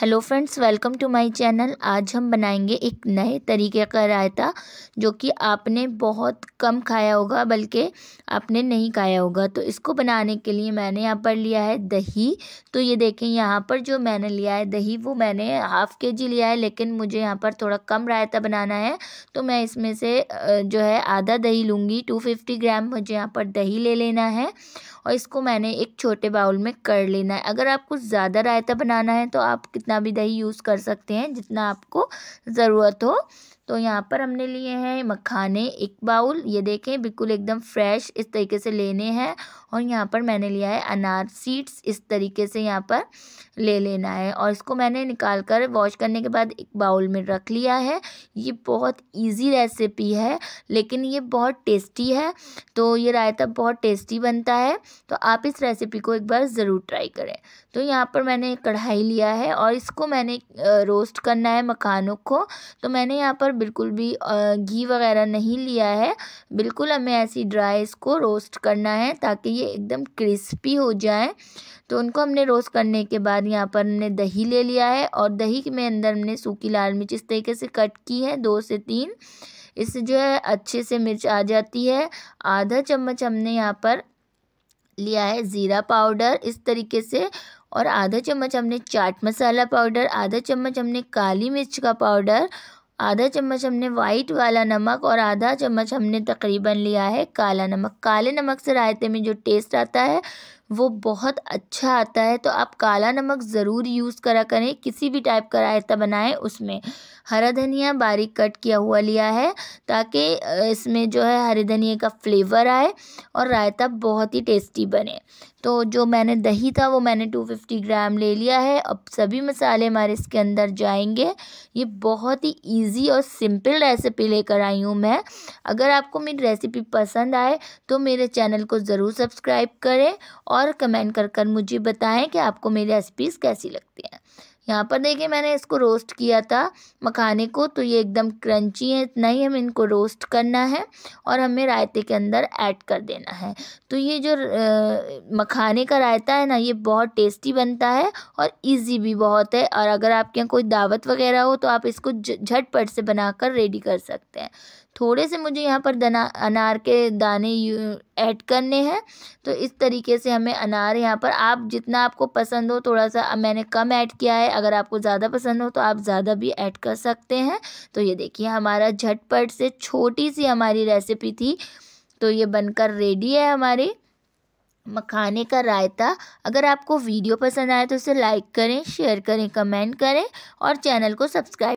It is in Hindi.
hello friends welcome to my channel आज हम बनाएंगे एक नए तरीके का रायता जो कि आपने बहुत कम खाया होगा बल्कि आपने नहीं खाया होगा तो इसको बनाने के लिए मैंने यहाँ पर लिया है दही तो ये देखें यहाँ पर जो मैंने लिया है दही वो मैंने हाफ़ के जी लिया है लेकिन मुझे यहाँ पर थोड़ा कम रायता बनाना है तो मैं इसमें से जो है आधा दही लूँगी टू ग्राम मुझे यहाँ पर दही ले लेना है और इसको मैंने एक छोटे बाउल में कर लेना है अगर आपको ज़्यादा रायता बनाना है तो आप कितना जितना भी दही यूज़ कर सकते हैं जितना आपको ज़रूरत हो तो यहाँ पर हमने लिए हैं मखाने एक बाउल ये देखें बिल्कुल एकदम फ्रेश इस तरीके से लेने हैं और यहाँ पर मैंने लिया है अनार सीड्स इस तरीके से यहाँ पर ले लेना है और इसको मैंने निकाल कर वॉश करने के बाद एक बाउल में रख लिया है ये बहुत इजी रेसिपी है लेकिन ये बहुत टेस्टी है तो ये रायता बहुत टेस्टी बनता है तो आप इस रेसिपी को एक बार ज़रूर ट्राई करें तो यहाँ पर मैंने कढ़ाई लिया है और इसको मैंने रोस्ट करना है मखानों को तो मैंने यहाँ पर बिल्कुल भी घी वगैरह नहीं लिया है बिल्कुल हमें ऐसी ड्राई इसको रोस्ट करना है ताकि ये एकदम क्रिस्पी हो जाए तो उनको हमने रोस्ट करने के बाद यहाँ पर हमने दही ले लिया है और दही के में अंदर हमने सूखी लाल मिर्च इस तरीके से कट की है दो से तीन इससे जो है अच्छे से मिर्च आ जाती है आधा चम्मच हमने यहाँ पर लिया है ज़ीरा पाउडर इस तरीके से और आधा चम्मच हमने चाट मसाला पाउडर आधा चम्मच हमने काली मिर्च का पाउडर आधा चम्मच हमने वाइट वाला नमक और आधा चम्मच हमने तकरीबन लिया है काला नमक काले नमक से रायते में जो टेस्ट आता है वो बहुत अच्छा आता है तो आप काला नमक ज़रूर यूज़ करा करें किसी भी टाइप का रायता बनाएं उसमें हरा धनिया बारीक कट किया हुआ लिया है ताकि इसमें जो है हरे धनिए का फ्लेवर आए और रायता बहुत ही टेस्टी बने तो जो मैंने दही था वो मैंने टू फिफ्टी ग्राम ले लिया है अब सभी मसाले हमारे इसके अंदर जाएंगे ये बहुत ही इजी और सिंपल रेसिपी लेकर आई हूँ मैं अगर आपको मेरी रेसिपी पसंद आए तो मेरे चैनल को ज़रूर सब्सक्राइब करें और और कमेंट कर कर मुझे बताएं कि आपको मेरी रेसिपीज़ कैसी लगती हैं यहाँ पर देखिए मैंने इसको रोस्ट किया था मखाने को तो ये एकदम क्रंची है इतना ही हमें इनको रोस्ट करना है और हमें रायते के अंदर ऐड कर देना है तो ये जो आ, मखाने का रायता है ना ये बहुत टेस्टी बनता है और इजी भी बहुत है और अगर आपके यहाँ कोई दावत वगैरह हो तो आप इसको झटपट से बनाकर रेडी कर सकते हैं थोड़े से मुझे यहाँ पर दना अनार के दाने ऐड करने हैं तो इस तरीके से हमें अनार यहाँ पर आप जितना आपको पसंद हो थोड़ा सा मैंने कम ऐड किया है अगर आपको ज़्यादा पसंद हो तो आप ज़्यादा भी ऐड कर सकते हैं तो ये देखिए हमारा झटपट से छोटी सी हमारी रेसिपी थी तो ये बनकर रेडी है हमारी मखाने का रायता अगर आपको वीडियो पसंद आए तो उसे लाइक करें शेयर करें कमेंट करें और चैनल को सब्सक्राइब